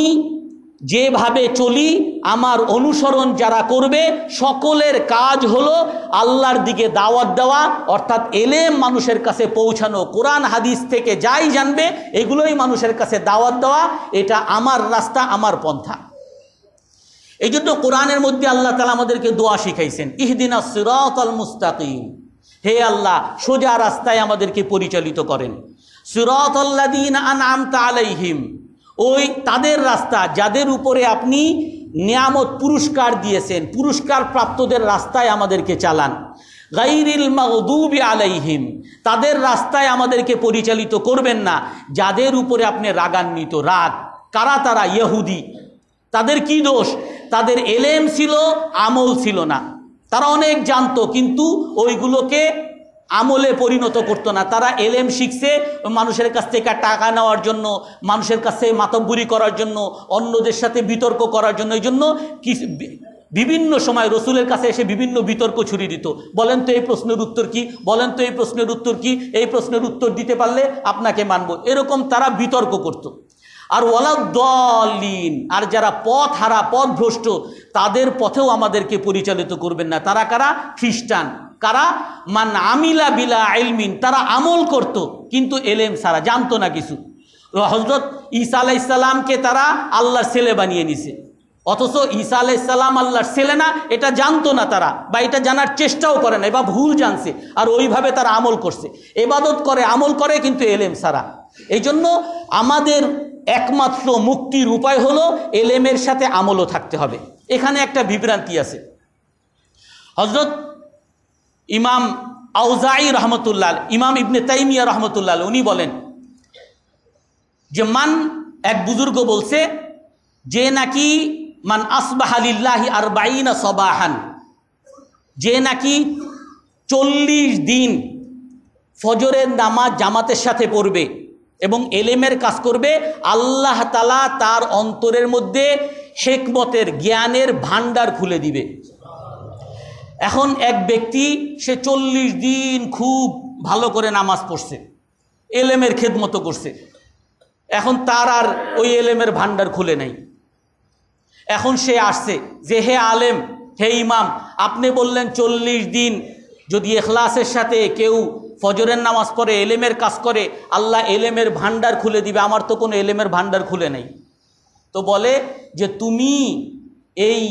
যেভাবে চলি আমার অনুসরণ যারা করবে সকলের কাজ হলো আল্লাহর দিকে দাওয়াত দেওয়া অর্থাৎ এলেম মানুষের কাছে পৌঁছানো কোরআন হাদিস থেকে যাই জানবে এগুলোই মানুষের কাছে দাওয়াত দেওয়া এটা আমার রাস্তা আমার পন্থা এই জন্য কোরআনের মধ্যে আল্লাহ তালা আমাদেরকে দোয়া শিখাইছেন ইহদিনা সিরাত আল মুস্তাকিম হে আল্লাহ সোজা রাস্তায় আমাদেরকে পরিচালিত করেন সিরাত আল্লাদিন আন আমতা আলাইহিম ওই তাদের রাস্তা যাদের উপরে আপনি নিয়ামত পুরস্কার দিয়েছেন পুরস্কার প্রাপ্তদের রাস্তায় আমাদেরকে চালান গাইরিল মাউদুব আলাইহিম তাদের রাস্তায় আমাদেরকে পরিচালিত করবেন না যাদের উপরে আপনি রাগান্বিত রাগ কারা তারা ইহুদি তাদের কি দোষ তাদের এলেম ছিল আমল ছিল না তারা অনেক জানতো কিন্তু ওইগুলোকে আমলে পরিণত করতো না তারা এলএম শিখছে মানুষের কাছ থেকে টাকা নেওয়ার জন্য মানুষের কাছে মাতব্বুরি করার জন্য অন্যদের সাথে বিতর্ক করার জন্য এই জন্য বিভিন্ন সময় রসুলের কাছে এসে বিভিন্ন বিতর্ক ছুড়ি দিত বলেন তো এই প্রশ্নের উত্তর কি বলেন তো এই প্রশ্নের উত্তর কি এই প্রশ্নের উত্তর দিতে পারলে আপনাকে মানব এরকম তারা বিতর্ক করত। আর ওলা দলিন আর যারা পথ হারা পথ ভ্রষ্ট তাদের পথেও আমাদেরকে পরিচালিত করবেন না তারা কারা খ্রিস্টান কারা মান আমিলা বিলা আইলমিন তারা আমল করত কিন্তু এলেম সারা জানতো না কিছু হজরত ঈসা আলাহ ইসলামকে তারা আল্লাহর ছেলে বানিয়ে নিছে অথচ ঈসা আলাহ ইসলাম আল্লাহর ছেলে না এটা জানতো না তারা বা এটা জানার চেষ্টাও করে না বা ভুল জানছে আর ওইভাবে তারা আমল করছে এবাদত করে আমল করে কিন্তু এলেম সারা এই জন্য আমাদের একমাত্র মুক্তির উপায় হলো এলেমের সাথে আমলও থাকতে হবে এখানে একটা বিভ্রান্তি আছে হজরত ইমাম আউজাই রহমতুল্লাহ ইমাম ইবনে তাইমিয়া রহমতুল্লাল উনি বলেন যে মান এক বুজুর্গ বলছে যে নাকি মান আসবাহালিল্লাহি আর বাইনা সবাহান যে নাকি চল্লিশ দিন ফজরের নামাজ জামাতের সাথে পড়বে এবং এলেমের কাজ করবে আল্লাহ তালা তার অন্তরের মধ্যে হেকমতের জ্ঞানের ভাণ্ডার খুলে দিবে এখন এক ব্যক্তি সে চল্লিশ দিন খুব ভালো করে নামাজ পড়ছে এলেমের খেদমতো করছে এখন তার আর ওই এলেমের ভান্ডার খুলে নাই এখন সে আসছে যে হে আলেম হে ইমাম আপনি বললেন চল্লিশ দিন যদি এখলাসের সাথে কেউ ফজরের নামাজ পড়ে এলেমের কাজ করে আল্লাহ এলেমের ভান্ডার খুলে দিবে আমার তো কোনো এলেমের ভান্ডার খুলে নেই তো বলে যে তুমি এই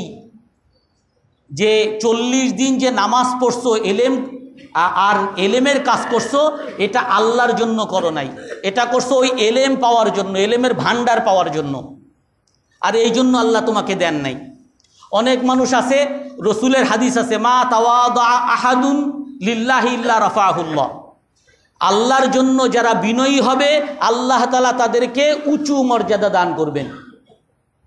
যে চল্লিশ দিন যে নামাজ পড়ছো এলেম আর এলেমের কাজ করছো এটা আল্লাহর জন্য করো নাই এটা করছো ওই এলেম পাওয়ার জন্য এলেমের ভান্ডার পাওয়ার জন্য আর এই জন্য আল্লাহ তোমাকে দেন নাই অনেক মানুষ আছে রসুলের হাদিস আছে মা তাওয়াদা আহাদুন লিল্লাহ ইল্লা রফাহুল্লাহ আল্লাহর জন্য যারা বিনয়ী হবে আল্লাহ তালা তাদেরকে উঁচু মর্যাদা দান করবেন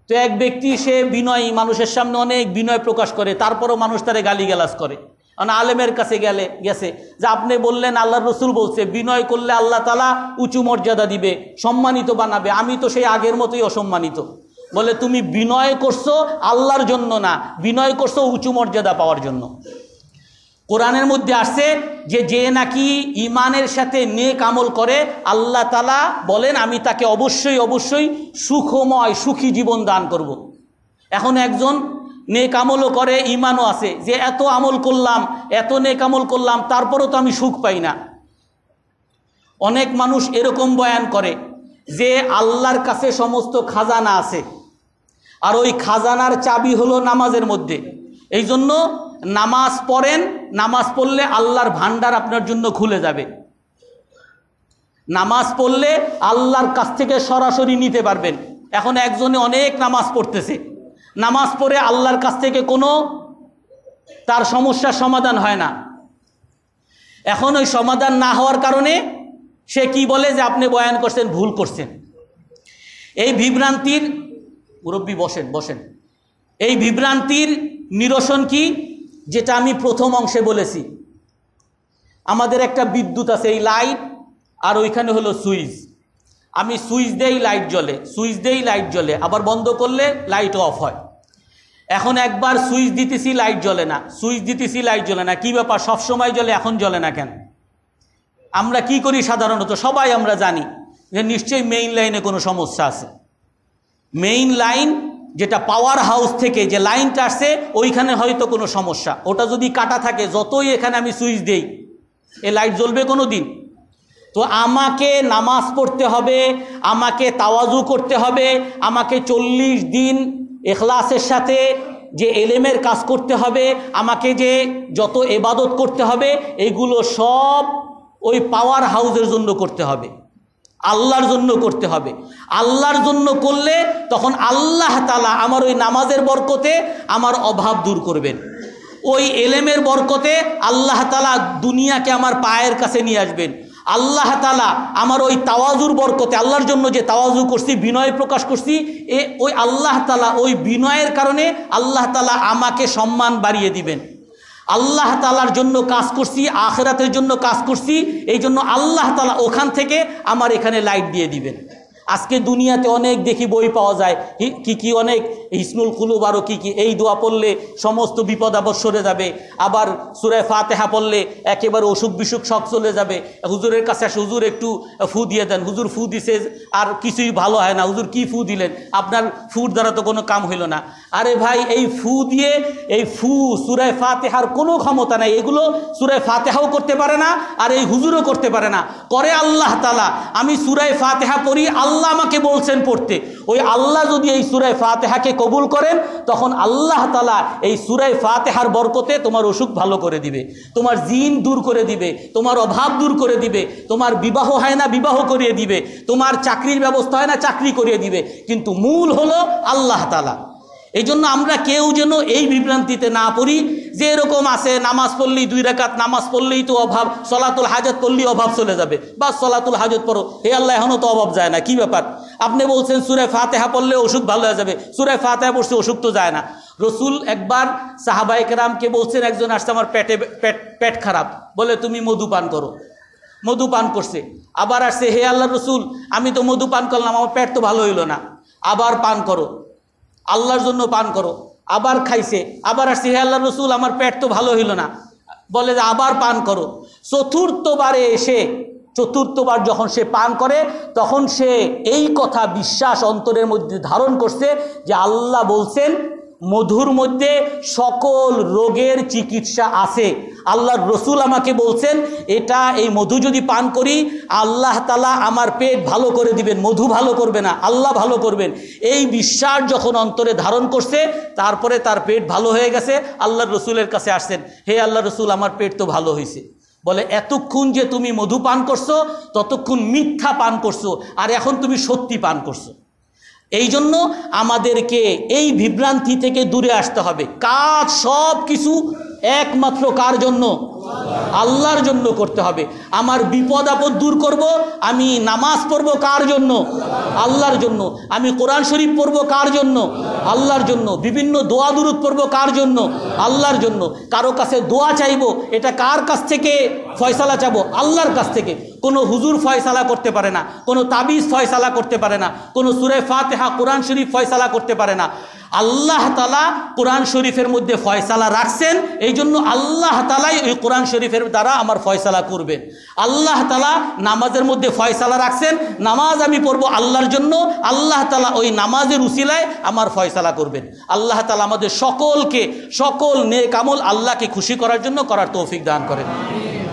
তো এক ব্যক্তি সে বিনয় মানুষের সামনে অনেক বিনয় প্রকাশ করে তারপরও মানুষ তারে গালিগালাজ করে মানে আলেমের কাছে গেলে গেছে যে আপনি বললেন আল্লাহ রসুল বলছে বিনয় করলে আল্লাহ তালা উঁচু মর্যাদা দিবে সম্মানিত বানাবে আমি তো সেই আগের মতোই অসম্মানিত বলে তুমি বিনয় করছো আল্লাহর জন্য না বিনয় করছো উঁচু মর্যাদা পাওয়ার জন্য কোরআনের মধ্যে আসছে যে যে নাকি ইমানের সাথে নেক আমল করে আল্লাহ তালা বলেন আমি তাকে অবশ্যই অবশ্যই সুখময় সুখী জীবন দান করব। এখন একজন নেক আমলও করে ইমানও আছে যে এত আমল করলাম এত নেক আমল করলাম তারপরও তো আমি সুখ পাই না অনেক মানুষ এরকম বয়ান করে যে আল্লাহর কাছে সমস্ত খাজানা আছে আর ওই খাজানার চাবি হলো নামাজের মধ্যে এই জন্য নামাজ পড়েন নামাজ পড়লে আল্লাহর ভান্ডার আপনার জন্য খুলে যাবে নামাজ পড়লে আল্লাহর কাছ থেকে সরাসরি নিতে পারবেন এখন একজনে অনেক নামাজ পড়তেছে নামাজ পড়ে আল্লাহর কাছ থেকে কোনো তার সমস্যার সমাধান হয় না এখন ওই সমাধান না হওয়ার কারণে সে কি বলে যে আপনি বয়ান করছেন ভুল করছেন এই বিভ্রান্তির মুরব্বী বসেন বসেন এই বিভ্রান্তির নিরসন কি যেটা আমি প্রথম অংশে বলেছি আমাদের একটা বিদ্যুৎ আছে এই লাইট আর ওইখানে হলো সুইচ আমি সুইচ দিয়েই লাইট জ্বলে সুইচ দিয়েই লাইট জ্বলে আবার বন্ধ করলে লাইট অফ হয় এখন একবার সুইচ দিতেছি লাইট জ্বলে না সুইচ দিতেছি লাইট জ্বলে না কী ব্যাপার সবসময় জ্বলে এখন জ্বলে না কেন আমরা কি করি সাধারণত সবাই আমরা জানি যে নিশ্চয়ই মেইন লাইনে কোনো সমস্যা আছে মেইন লাইন যেটা পাওয়ার হাউস থেকে যে লাইনটা আসছে ওইখানে হয়তো কোনো সমস্যা ওটা যদি কাটা থাকে যতই এখানে আমি সুইচ দেই এ লাইট জ্বলবে কোনো দিন তো আমাকে নামাজ পড়তে হবে আমাকে তাওয়াজু করতে হবে আমাকে চল্লিশ দিন এখলাসের সাথে যে এলেমের কাজ করতে হবে আমাকে যে যত এবাদত করতে হবে এগুলো সব ওই পাওয়ার হাউসের জন্য করতে হবে আল্লাহর জন্য করতে হবে আল্লাহর জন্য করলে তখন আল্লাহ তালা আমার ওই নামাজের বরকতে আমার অভাব দূর করবেন ওই এলেমের বরকতে আল্লাহ তালা দুনিয়াকে আমার পায়ের কাছে নিয়ে আসবেন আল্লাহ তালা আমার ওই তাওয়াজুর বরকতে আল্লাহর জন্য যে তাওয়াজু করছি বিনয় প্রকাশ করছি এ ওই আল্লাহ তালা ওই বিনয়ের কারণে আল্লাহ তালা আমাকে সম্মান বাড়িয়ে দিবেন আল্লাহ তালার জন্য কাজ করছি আখেরাতের জন্য কাজ করছি এই জন্য আল্লাহ তালা ওখান থেকে আমার এখানে লাইট দিয়ে দিবেন আজকে দুনিয়াতে অনেক দেখি বই পাওয়া যায় কি কি অনেক ইসনুল কুলুব আরও কী কী এই দোয়া পড়লে সমস্ত বিপদ আপদ সরে যাবে আবার সুরায় ফাতেহা পড়লে একেবারে অসুখ বিসুখ সব চলে যাবে হুজুরের কাছে আসে হুজুর একটু ফু দিয়ে দেন হুজুর ফু দিছে আর কিছুই ভালো হয় না হুজুর কি ফু দিলেন আপনার ফুর দ্বারা তো কোনো কাম হইল না আরে ভাই এই ফু দিয়ে এই ফু সুরায় ফাতেহার কোনো ক্ষমতা নাই এগুলো সুরায় ফাতেহাও করতে পারে না আর এই হুজুরও করতে পারে না করে আল্লাহ তালা আমি সুরায় ফাতেহা পড়ি আল্লাহ আল্লাহ আমাকে বলছেন পড়তে ওই আল্লাহ যদি এই সুরায় ফাতেহাকে কবুল করেন তখন আল্লাহ তালা এই সুরায় ফাতেহার বরকতে তোমার অসুখ ভালো করে দিবে তোমার জিন দূর করে দিবে তোমার অভাব দূর করে দিবে তোমার বিবাহ হয় না বিবাহ করিয়ে দিবে তোমার চাকরির ব্যবস্থা হয় না চাকরি করিয়ে দিবে কিন্তু মূল হলো আল্লাহ তালা এই জন্য আমরা কেউ যেন এই বিভ্রান্তিতে না পড়ি যে এরকম আছে নামাজ পড়লেই দুই রাকাত নামাজ পড়লেই তো অভাব সলাতুল হাজত পড়লেই অভাব চলে যাবে বা সলাতুল হাজত পড়ো হে আল্লাহ এখনও তো অভাব যায় না কি ব্যাপার আপনি বলছেন সুরে ফাতেহা পড়লে ওষুধ ভালো হয়ে যাবে সুরে ফাতেহা পড়ছে ওষুধ তো যায় না রসুল একবার সাহাবাইকেরামকে বলছেন একজন আসছে আমার পেটে পেট পেট খারাপ বলে তুমি মধু পান করো মধু পান করছে আবার আসছে হে আল্লাহ রসুল আমি তো মধু পান করলাম আমার পেট তো ভালো হইল না আবার পান করো আল্লাহর জন্য পান করো আবার খাইছে আবার আসছে হে আল্লাহ রসুল আমার পেট তো ভালো হইল না বলে যে আবার পান করো চতুর্থবারে এসে চতুর্থবার যখন সে পান করে তখন সে এই কথা বিশ্বাস অন্তরের মধ্যে ধারণ করছে যে আল্লাহ বলছেন মধুর মধ্যে সকল রোগের চিকিৎসা আছে আল্লাহর রসুল আমাকে বলছেন এটা এই মধু যদি পান করি আল্লাহ তালা আমার পেট ভালো করে দিবেন মধু ভালো করবে না আল্লাহ ভালো করবেন এই বিশ্বাস যখন অন্তরে ধারণ করছে তারপরে তার পেট ভালো হয়ে গেছে আল্লাহর রসুলের কাছে আসছেন হে আল্লাহ রসুল আমার পেট তো ভালো হয়েছে বলে এতক্ষণ যে তুমি মধু পান করছো ততক্ষণ মিথ্যা পান করছো আর এখন তুমি সত্যি পান করছো এই জন্য আমাদেরকে এই বিভ্রান্তি থেকে দূরে আসতে হবে কাজ সব কিছু একমাত্র কার জন্য আল্লাহর জন্য করতে হবে আমার বিপদ আপদ দূর করব আমি নামাজ পড়ব কার জন্য আল্লাহর জন্য আমি কোরআন শরীফ পড়ব কার জন্য আল্লাহর জন্য বিভিন্ন দোয়া দুরুদ পড়ব কার জন্য আল্লাহর জন্য কারো কাছে দোয়া চাইব এটা কার কাছ থেকে ফয়সালা চাবো আল্লাহর কাছ থেকে কোনো হুজুর ফয়সালা করতে পারে না কোনো তাবিজ ফয়সালা করতে পারে না কোনো সুরে ফাতেহা কোরআন শরীফ ফয়সালা করতে পারে না আল্লাহ তালা কোরআন শরীফের মধ্যে ফয়সালা রাখছেন এই জন্য আল্লাহ তালাই ওই কোরআন শরীফের দ্বারা আমার ফয়সালা করবেন আল্লাহ তালা নামাজের মধ্যে ফয়সালা রাখছেন নামাজ আমি পড়ব আল্লাহর জন্য আল্লাহ তালা ওই নামাজের উসিলায় আমার ফয়সালা করবেন আল্লাহ তালা আমাদের সকলকে সকল নে আমল আল্লাহকে খুশি করার জন্য করার তৌফিক দান করেন